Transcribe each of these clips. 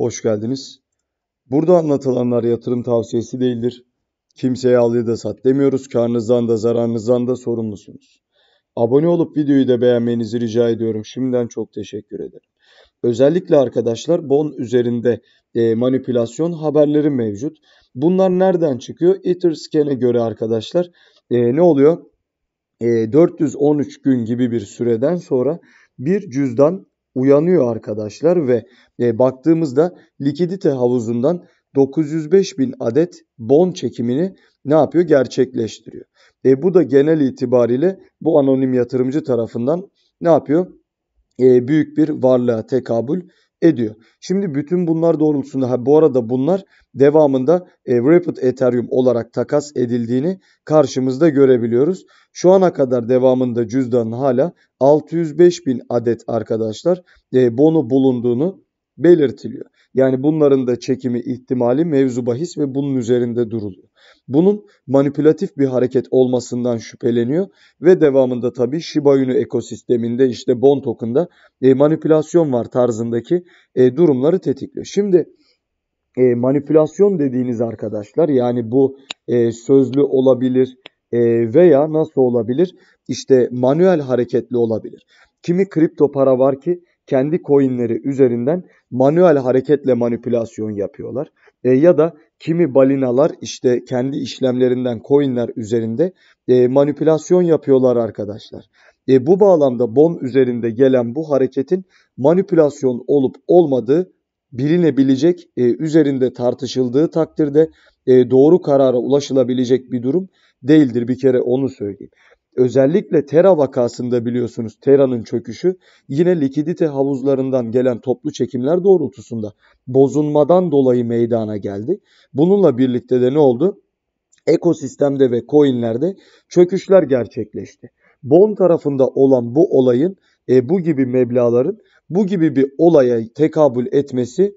Hoş geldiniz. Burada anlatılanlar yatırım tavsiyesi değildir. Kimseye al ya da sat demiyoruz. Karnınızdan da zararınızdan da sorumlusunuz. Abone olup videoyu da beğenmenizi rica ediyorum. Şimdiden çok teşekkür ederim. Özellikle arkadaşlar bon üzerinde e, manipülasyon haberleri mevcut. Bunlar nereden çıkıyor? Etherscan'e göre arkadaşlar e, ne oluyor? E, 413 gün gibi bir süreden sonra bir cüzdan uyanıyor arkadaşlar ve e, baktığımızda likidite havuzundan 905 bin adet bon çekimini ne yapıyor? Gerçekleştiriyor. E, bu da genel itibariyle bu anonim yatırımcı tarafından ne yapıyor? E, büyük bir varlığa tekabül ediyor. Şimdi bütün bunlar doğrultusunda ha bu arada bunlar devamında e, Rapid Ethereum olarak takas edildiğini karşımızda görebiliyoruz. Şu ana kadar devamında cüzdanın hala 605 bin adet arkadaşlar e, bonu bulunduğunu belirtiliyor. Yani bunların da çekimi ihtimali mevzu bahis ve bunun üzerinde duruluyor. Bunun manipülatif bir hareket olmasından şüpheleniyor ve devamında tabii Shiba Inu ekosisteminde işte Bon token'da e, manipülasyon var tarzındaki e, durumları tetikliyor. Şimdi e, manipülasyon dediğiniz arkadaşlar yani bu sözlü olabilir veya nasıl olabilir? işte manuel hareketli olabilir. Kimi kripto para var ki kendi coinleri üzerinden manuel hareketle manipülasyon yapıyorlar. E, ya da kimi balinalar işte kendi işlemlerinden coinler üzerinde e, manipülasyon yapıyorlar arkadaşlar. E, bu bağlamda bon üzerinde gelen bu hareketin manipülasyon olup olmadığı bilinebilecek, e, üzerinde tartışıldığı takdirde e, doğru karara ulaşılabilecek bir durum değildir. Bir kere onu söyleyeyim özellikle Tera vakasında biliyorsunuz Tera'nın çöküşü yine likidite havuzlarından gelen toplu çekimler doğrultusunda bozunmadan dolayı meydana geldi. Bununla birlikte de ne oldu? Ekosistemde ve coinlerde çöküşler gerçekleşti. Bon tarafında olan bu olayın e, bu gibi meblaların bu gibi bir olaya tekabül etmesi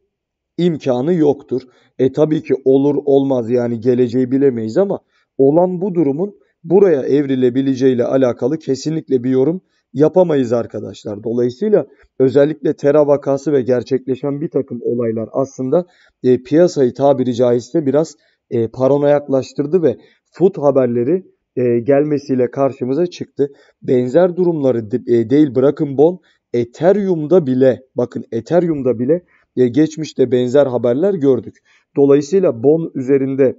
imkanı yoktur. E tabii ki olur olmaz yani geleceği bilemeyiz ama olan bu durumun buraya evrilebileceğiyle alakalı kesinlikle bir yorum yapamayız arkadaşlar. Dolayısıyla özellikle tera vakası ve gerçekleşen bir takım olaylar aslında e, piyasayı tabiri caizse biraz e, parona yaklaştırdı ve fut haberleri e, gelmesiyle karşımıza çıktı. Benzer durumları de, e, değil bırakın bon Ethereum'da bile bakın Ethereum'da bile e, geçmişte benzer haberler gördük. Dolayısıyla bon üzerinde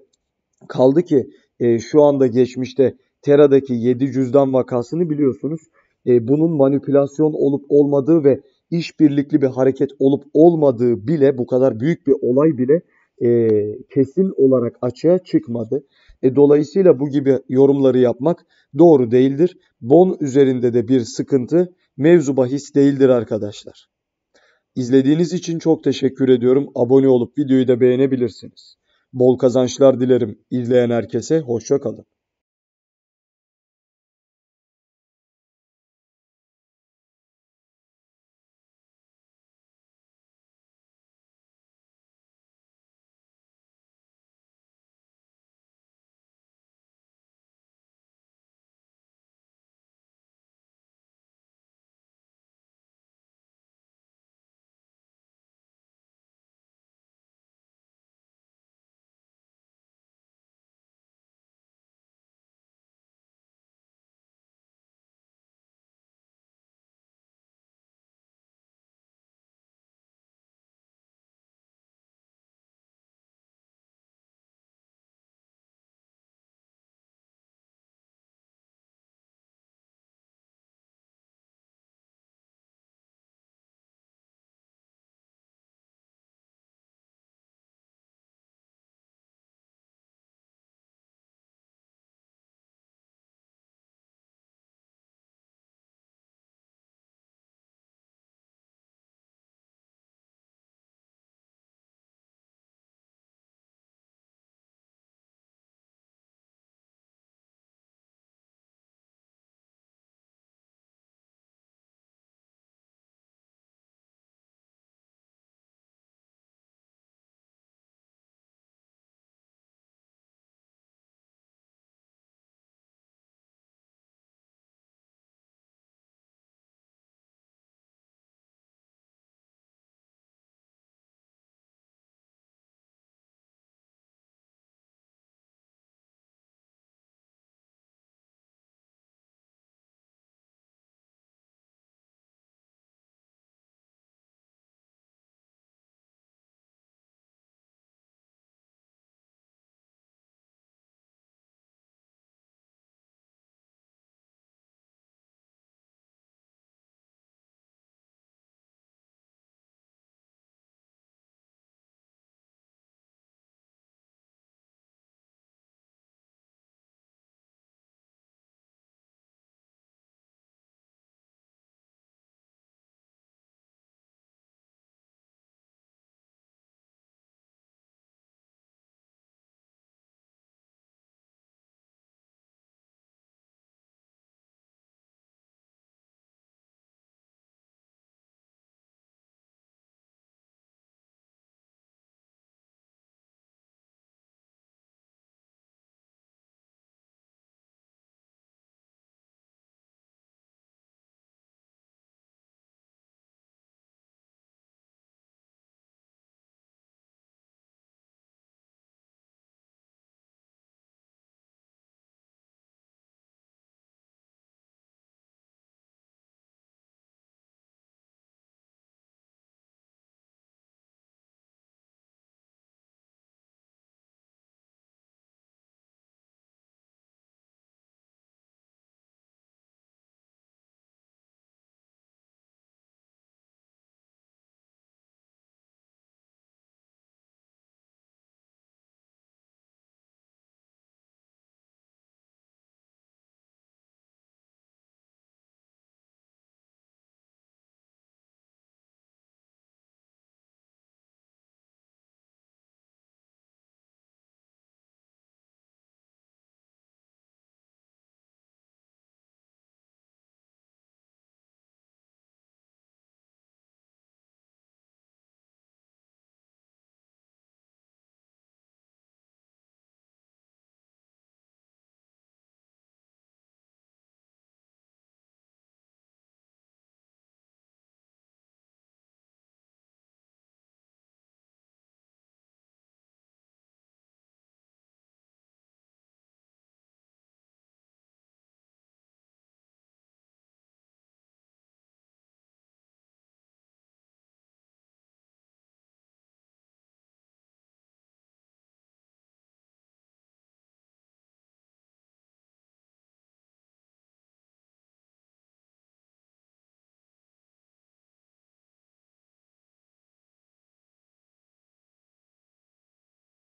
kaldı ki e, şu anda geçmişte Tera'daki 7 cüzdan vakasını biliyorsunuz. E, bunun manipülasyon olup olmadığı ve işbirlikli bir hareket olup olmadığı bile bu kadar büyük bir olay bile e, kesin olarak açığa çıkmadı. E, dolayısıyla bu gibi yorumları yapmak doğru değildir. Bon üzerinde de bir sıkıntı mevzu bahis değildir arkadaşlar. İzlediğiniz için çok teşekkür ediyorum. Abone olup videoyu da beğenebilirsiniz. Bol kazançlar dilerim. İzleyen herkese hoşça kalın.